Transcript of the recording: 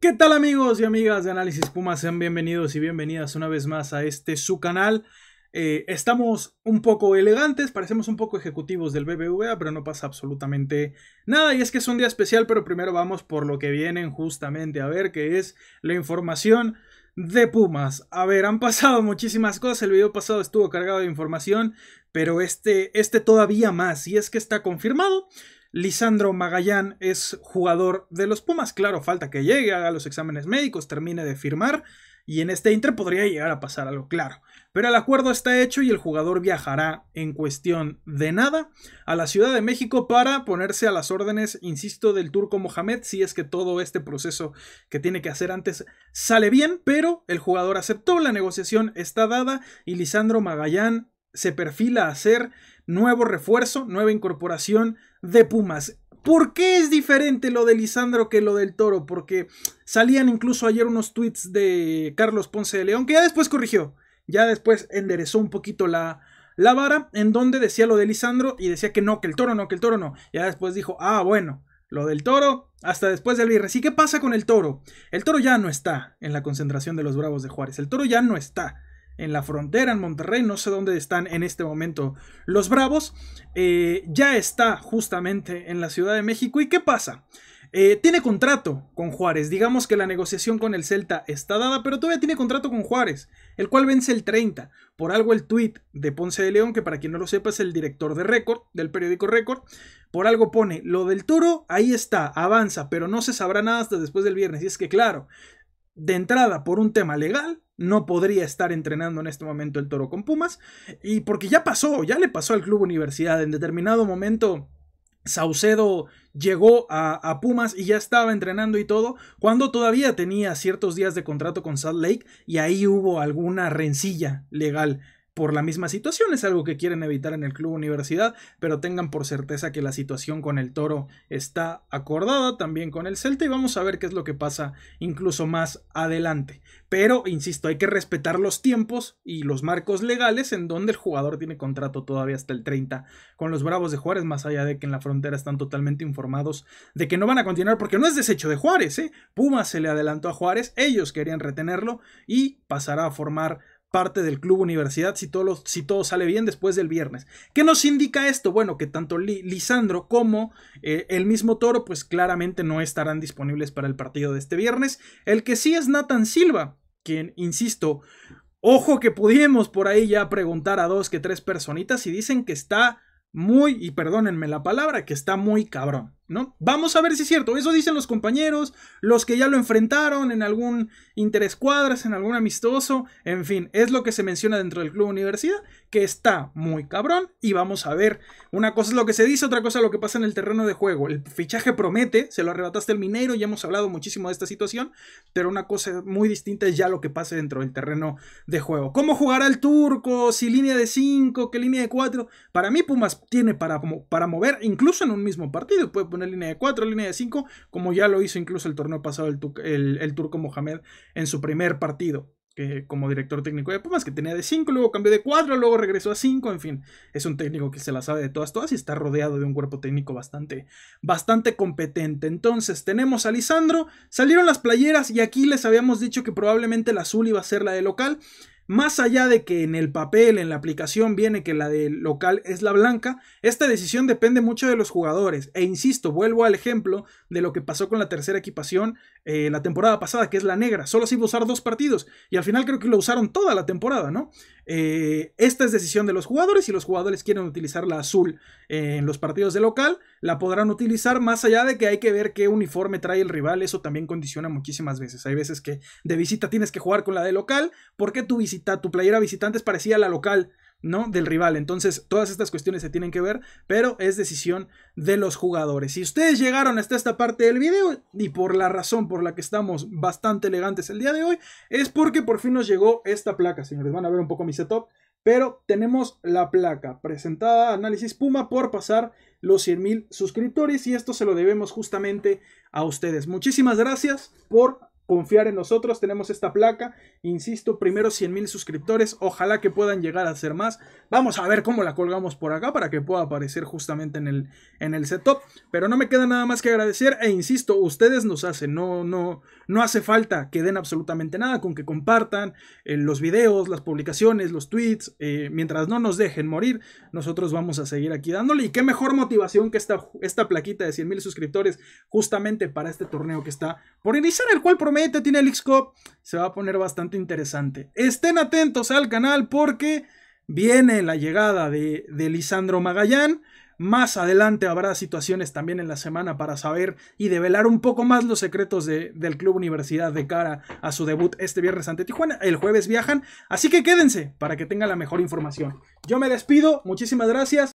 ¿Qué tal amigos y amigas de Análisis Pumas? Sean bienvenidos y bienvenidas una vez más a este su canal. Eh, estamos un poco elegantes, parecemos un poco ejecutivos del BBVA, pero no pasa absolutamente nada. Y es que es un día especial, pero primero vamos por lo que vienen justamente a ver, que es la información de Pumas. A ver, han pasado muchísimas cosas, el video pasado estuvo cargado de información, pero este, este todavía más, y es que está confirmado Lisandro Magallán es jugador de los Pumas. Claro, falta que llegue, a los exámenes médicos, termine de firmar y en este Inter podría llegar a pasar algo claro. Pero el acuerdo está hecho y el jugador viajará en cuestión de nada a la Ciudad de México para ponerse a las órdenes, insisto, del turco Mohamed, si es que todo este proceso que tiene que hacer antes sale bien, pero el jugador aceptó, la negociación está dada y Lisandro Magallán se perfila a hacer nuevo refuerzo, nueva incorporación de Pumas. ¿Por qué es diferente lo de Lisandro que lo del Toro? Porque salían incluso ayer unos tweets de Carlos Ponce de León, que ya después corrigió, ya después enderezó un poquito la, la vara, en donde decía lo de Lisandro y decía que no, que el Toro no, que el Toro no. Ya después dijo, ah, bueno, lo del Toro hasta después del Virres. ¿Y qué pasa con el Toro? El Toro ya no está en la concentración de los Bravos de Juárez, el Toro ya no está en la frontera, en Monterrey, no sé dónde están en este momento los Bravos, eh, ya está justamente en la Ciudad de México. ¿Y qué pasa? Eh, tiene contrato con Juárez, digamos que la negociación con el Celta está dada, pero todavía tiene contrato con Juárez, el cual vence el 30. Por algo el tweet de Ponce de León, que para quien no lo sepa es el director de Récord, del periódico Récord, por algo pone lo del toro, ahí está, avanza, pero no se sabrá nada hasta después del viernes. Y es que claro, de entrada por un tema legal, no podría estar entrenando en este momento el Toro con Pumas. Y porque ya pasó, ya le pasó al Club Universidad. En determinado momento Saucedo llegó a, Pumas y ya estaba entrenando y todo, cuando todavía tenía ciertos días de contrato con Salt Lake y ahí hubo alguna rencilla legal por la misma situación. Es algo que quieren evitar en el club universidad, pero tengan por certeza que la situación con el Toro está acordada, también con el Celta, y vamos a ver qué es lo que pasa incluso más adelante. Pero, insisto, hay que respetar los tiempos y los marcos legales en donde el jugador tiene contrato todavía hasta el 30 con los Bravos de Juárez, más allá de que en la frontera están totalmente informados de que no van a continuar, porque no es desecho de Juárez, ¿eh? Pumas se le adelantó a Juárez, ellos querían retenerlo y pasará a formar parte del club universidad si todo, si todo sale bien después del viernes. ¿Qué nos indica esto? Bueno, que tanto Lisandro como eh, el mismo Toro pues claramente no estarán disponibles para el partido de este viernes. El que sí es Nathan Silva, quien, insisto, ojo que pudimos por ahí ya preguntar a dos que tres personitas y dicen que está muy, y perdónenme la palabra, que está muy cabrón. ¿no? Vamos a ver si es cierto. Eso dicen los compañeros, los que ya lo enfrentaron en algún interescuadras, en algún amistoso, en fin, es lo que se menciona dentro del club universidad, que está muy cabrón y vamos a ver. Una cosa es lo que se dice, otra cosa es lo que pasa en el terreno de juego. El fichaje promete, se lo arrebataste el minero, ya hemos hablado muchísimo de esta situación, pero una cosa muy distinta es ya lo que pasa dentro del terreno de juego. ¿Cómo jugará el turco? Si línea de 5, qué línea de 4. Para mí Pumas tiene para, para mover, incluso en un mismo partido, puede una línea de 4, línea de 5, como ya lo hizo incluso el torneo pasado el, turco Mohamed en su primer partido. Que como director técnico de Pumas, que tenía de 5, luego cambió de 4, luego regresó a 5, en fin, es un técnico que se la sabe de todas, todas y está rodeado de un cuerpo técnico bastante, bastante competente. Entonces, tenemos a Lisandro, salieron las playeras y aquí les habíamos dicho que probablemente la azul iba a ser la de local. Más allá de que en el papel, en la aplicación viene que la del local es la blanca, esta decisión depende mucho de los jugadores. E insisto, vuelvo al ejemplo de lo que pasó con la tercera equipación eh, la temporada pasada, que es la negra. Solo se iba a usar dos partidos y al final creo que lo usaron toda la temporada, ¿no? Eh, esta es decisión de los jugadores. Si los jugadores quieren utilizar la azul en los partidos de local, la podrán utilizar más allá de que hay que ver qué uniforme trae el rival. Eso también condiciona muchísimas veces. Hay veces que de visita tienes que jugar con la de local porque tu visita, tu playera visitante parecía la local. ¿no? Del rival. Entonces, todas estas cuestiones se tienen que ver, pero es decisión de los jugadores. Si ustedes llegaron hasta esta parte del video y por la razón por la que estamos bastante elegantes el día de hoy, es porque por fin nos llegó esta placa, señores. Van a ver un poco mi setup, pero tenemos la placa presentada, análisis Puma, por pasar los 100.000 suscriptores y esto se lo debemos justamente a ustedes. Muchísimas gracias por confiar en nosotros. Tenemos esta placa. Insisto, primero 100 mil suscriptores. Ojalá que puedan llegar a ser más. Vamos a ver cómo la colgamos por acá para que pueda aparecer justamente en el, en el setup. Pero no me queda nada más que agradecer. E insisto, ustedes nos hacen. No, no, no hace falta que den absolutamente nada con que compartan eh, los videos, las publicaciones, los tweets. Eh, mientras no nos dejen morir, nosotros vamos a seguir aquí dándole. Y qué mejor motivación que esta, esta plaquita de 100 mil suscriptores justamente para este torneo que está por iniciar, el cual tiene el Se va a poner bastante interesante. Estén atentos al canal porque viene la llegada de, Lisandro Magallán. Más adelante habrá situaciones también en la semana para saber y develar un poco más los secretos del Club Universidad de cara a su debut este viernes ante Tijuana. El jueves viajan, así que quédense para que tengan la mejor información. Yo me despido, muchísimas gracias.